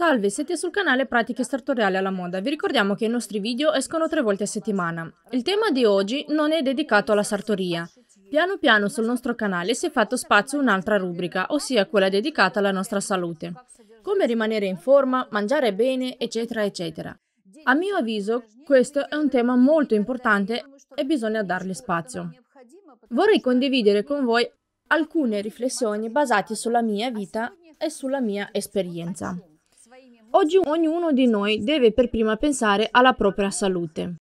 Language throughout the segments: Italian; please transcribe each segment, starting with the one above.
Salve, siete sul canale Pratiche Sartoriali alla Moda. Vi ricordiamo che i nostri video escono tre volte a settimana. Il tema di oggi non è dedicato alla sartoria. Piano piano sul nostro canale si è fatto spazio un'altra rubrica, ossia quella dedicata alla nostra salute. Come rimanere in forma, mangiare bene, eccetera, eccetera. A mio avviso questo è un tema molto importante e bisogna dargli spazio. Vorrei condividere con voi alcune riflessioni basate sulla mia vita e sulla mia esperienza. Oggi ognuno di noi deve per prima pensare alla propria salute.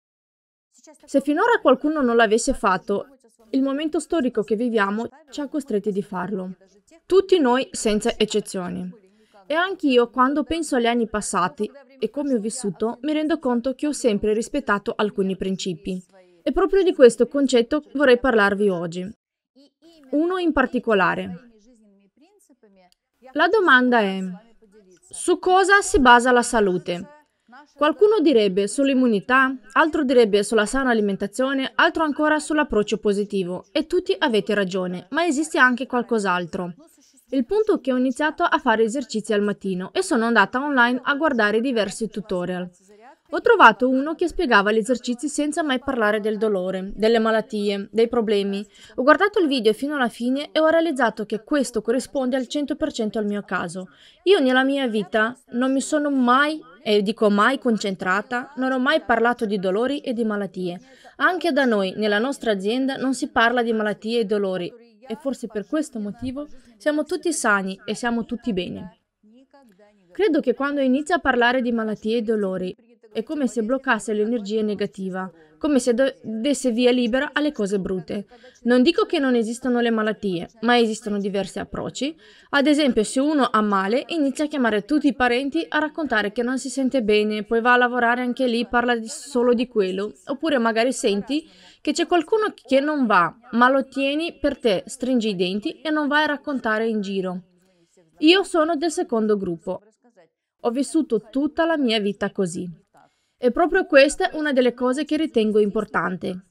Se finora qualcuno non l'avesse fatto, il momento storico che viviamo ci ha costretti di farlo. Tutti noi senza eccezioni. E anch'io quando penso agli anni passati e come ho vissuto, mi rendo conto che ho sempre rispettato alcuni principi. E proprio di questo concetto vorrei parlarvi oggi. Uno in particolare. La domanda è, su cosa si basa la salute? Qualcuno direbbe sull'immunità, altro direbbe sulla sana alimentazione, altro ancora sull'approccio positivo e tutti avete ragione, ma esiste anche qualcos'altro. Il punto è che ho iniziato a fare esercizi al mattino e sono andata online a guardare diversi tutorial. Ho trovato uno che spiegava gli esercizi senza mai parlare del dolore, delle malattie, dei problemi. Ho guardato il video fino alla fine e ho realizzato che questo corrisponde al 100% al mio caso. Io nella mia vita non mi sono mai e dico mai concentrata, non ho mai parlato di dolori e di malattie. Anche da noi, nella nostra azienda, non si parla di malattie e dolori e forse per questo motivo siamo tutti sani e siamo tutti bene. Credo che quando inizia a parlare di malattie e dolori, è come se bloccasse l'energia negativa, come se do- desse via libera alle cose brutte. Non dico che non esistano le malattie, ma esistono diversi approcci. Ad esempio, se uno ha male, inizia a chiamare tutti i parenti a raccontare che non si sente bene, poi va a lavorare anche lì, parla di- solo di quello. Oppure magari senti che c'è qualcuno che non va, ma lo tieni per te, stringi i denti e non vai a raccontare in giro. Io sono del secondo gruppo. Ho vissuto tutta la mia vita così. E proprio questa è una delle cose che ritengo importante.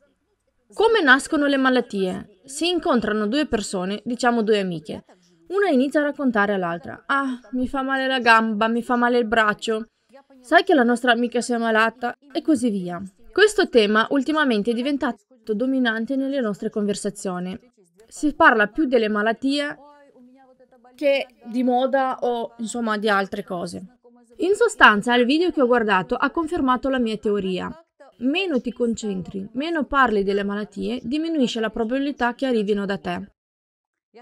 Come nascono le malattie? Si incontrano due persone, diciamo due amiche. Una inizia a raccontare all'altra, ah, mi fa male la gamba, mi fa male il braccio, sai che la nostra amica si è malata e così via. Questo tema ultimamente è diventato dominante nelle nostre conversazioni. Si parla più delle malattie che di moda o insomma di altre cose. In sostanza, il video che ho guardato ha confermato la mia teoria. Meno ti concentri, meno parli delle malattie, diminuisce la probabilità che arrivino da te.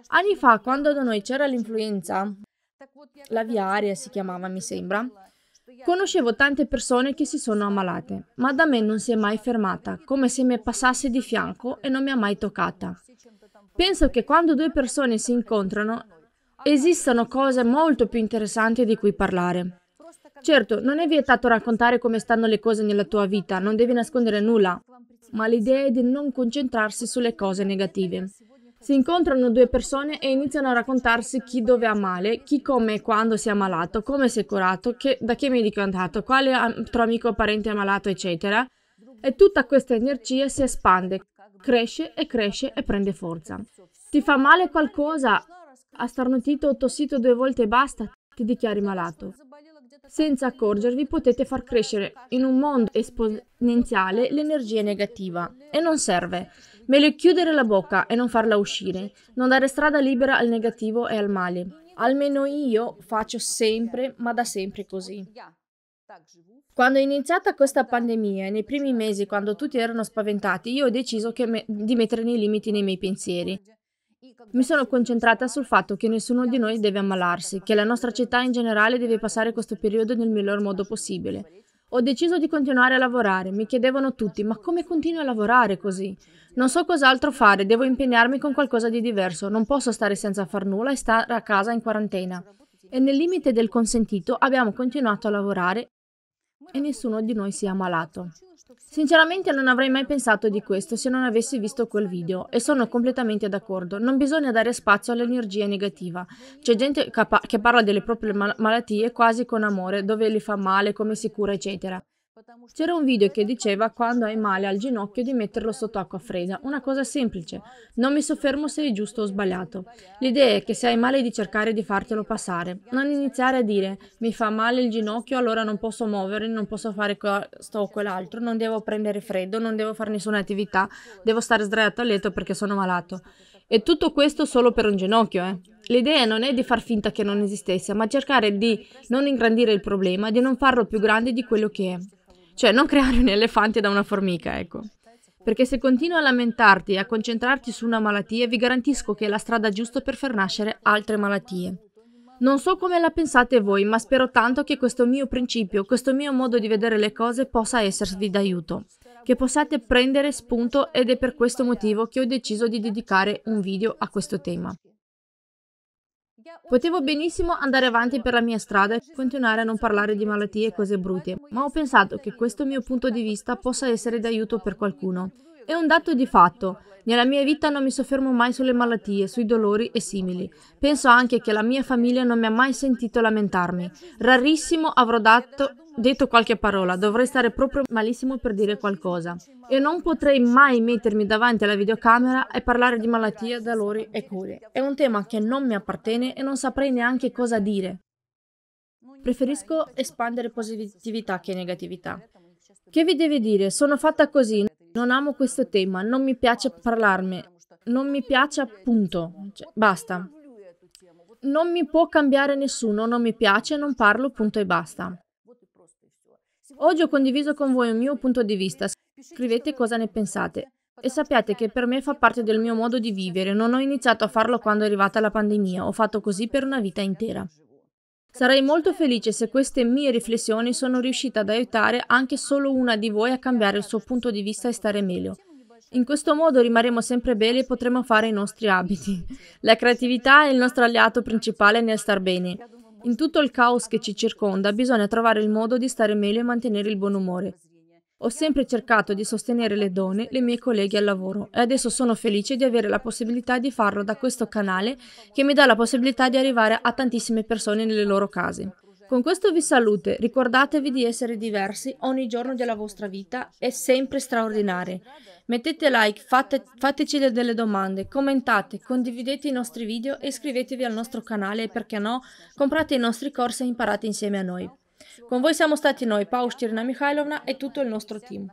Anni fa, quando da noi c'era l'influenza, la via aria si chiamava, mi sembra, conoscevo tante persone che si sono ammalate, ma da me non si è mai fermata, come se mi passasse di fianco e non mi ha mai toccata. Penso che quando due persone si incontrano, esistono cose molto più interessanti di cui parlare. Certo, non è vietato raccontare come stanno le cose nella tua vita, non devi nascondere nulla, ma l'idea è di non concentrarsi sulle cose negative. Si incontrano due persone e iniziano a raccontarsi chi dove ha male, chi come e quando si è ammalato, come si è curato, che, da che medico è andato, quale altro amico o parente è ammalato, eccetera. E tutta questa energia si espande, cresce e cresce e prende forza. Ti fa male qualcosa? Ha starnutito o tossito due volte e basta? Ti dichiari malato. Senza accorgervi potete far crescere in un mondo esponenziale l'energia negativa e non serve. Meglio chiudere la bocca e non farla uscire, non dare strada libera al negativo e al male. Almeno io faccio sempre, ma da sempre così. Quando è iniziata questa pandemia e nei primi mesi, quando tutti erano spaventati, io ho deciso me- di mettere nei limiti nei miei pensieri. Mi sono concentrata sul fatto che nessuno di noi deve ammalarsi, che la nostra città in generale deve passare questo periodo nel miglior modo possibile. Ho deciso di continuare a lavorare, mi chiedevano tutti, ma come continui a lavorare così? Non so cos'altro fare, devo impegnarmi con qualcosa di diverso, non posso stare senza far nulla e stare a casa in quarantena. E nel limite del consentito abbiamo continuato a lavorare e nessuno di noi sia malato. Sinceramente non avrei mai pensato di questo se non avessi visto quel video e sono completamente d'accordo, non bisogna dare spazio all'energia negativa. C'è gente che parla delle proprie mal- malattie quasi con amore, dove le fa male, come si cura, eccetera. C'era un video che diceva quando hai male al ginocchio di metterlo sotto acqua fredda, una cosa semplice. Non mi soffermo se è giusto o sbagliato. L'idea è che se hai male di cercare di fartelo passare, non iniziare a dire mi fa male il ginocchio, allora non posso muovere, non posso fare questo o quell'altro, non devo prendere freddo, non devo fare nessuna attività, devo stare sdraiato a letto perché sono malato. E tutto questo solo per un ginocchio, eh. L'idea non è di far finta che non esistesse, ma cercare di non ingrandire il problema, di non farlo più grande di quello che è. Cioè, non creare un elefante da una formica, ecco. Perché se continui a lamentarti e a concentrarti su una malattia, vi garantisco che è la strada giusta per far nascere altre malattie. Non so come la pensate voi, ma spero tanto che questo mio principio, questo mio modo di vedere le cose possa esservi d'aiuto, che possiate prendere spunto ed è per questo motivo che ho deciso di dedicare un video a questo tema. Potevo benissimo andare avanti per la mia strada e continuare a non parlare di malattie e cose brutte, ma ho pensato che questo mio punto di vista possa essere d'aiuto per qualcuno. È un dato di fatto. Nella mia vita non mi soffermo mai sulle malattie, sui dolori e simili. Penso anche che la mia famiglia non mi ha mai sentito lamentarmi. Rarissimo avrò dato, detto qualche parola, dovrei stare proprio malissimo per dire qualcosa. E non potrei mai mettermi davanti alla videocamera e parlare di malattie, dolori e cure. È un tema che non mi appartiene e non saprei neanche cosa dire. Preferisco espandere positività che negatività. Che vi deve dire? Sono fatta così, non amo questo tema, non mi piace parlarne, non mi piace appunto, cioè, basta. Non mi può cambiare nessuno, non mi piace, non parlo, punto e basta. Oggi ho condiviso con voi il mio punto di vista, scrivete cosa ne pensate e sappiate che per me fa parte del mio modo di vivere, non ho iniziato a farlo quando è arrivata la pandemia, ho fatto così per una vita intera. Sarei molto felice se queste mie riflessioni sono riuscite ad aiutare anche solo una di voi a cambiare il suo punto di vista e stare meglio. In questo modo rimarremo sempre belli e potremo fare i nostri abiti. La creatività è il nostro alleato principale nel star bene. In tutto il caos che ci circonda bisogna trovare il modo di stare meglio e mantenere il buon umore. Ho sempre cercato di sostenere le donne, le mie colleghe al lavoro e adesso sono felice di avere la possibilità di farlo da questo canale che mi dà la possibilità di arrivare a tantissime persone nelle loro case. Con questo vi salute, ricordatevi di essere diversi ogni giorno della vostra vita è sempre straordinario. Mettete like, fate, fateci delle domande, commentate, condividete i nostri video e iscrivetevi al nostro canale e perché no, comprate i nostri corsi e imparate insieme a noi. Con voi siamo stati noi, Paolo Stirna Mikhailovna e tutto il nostro team.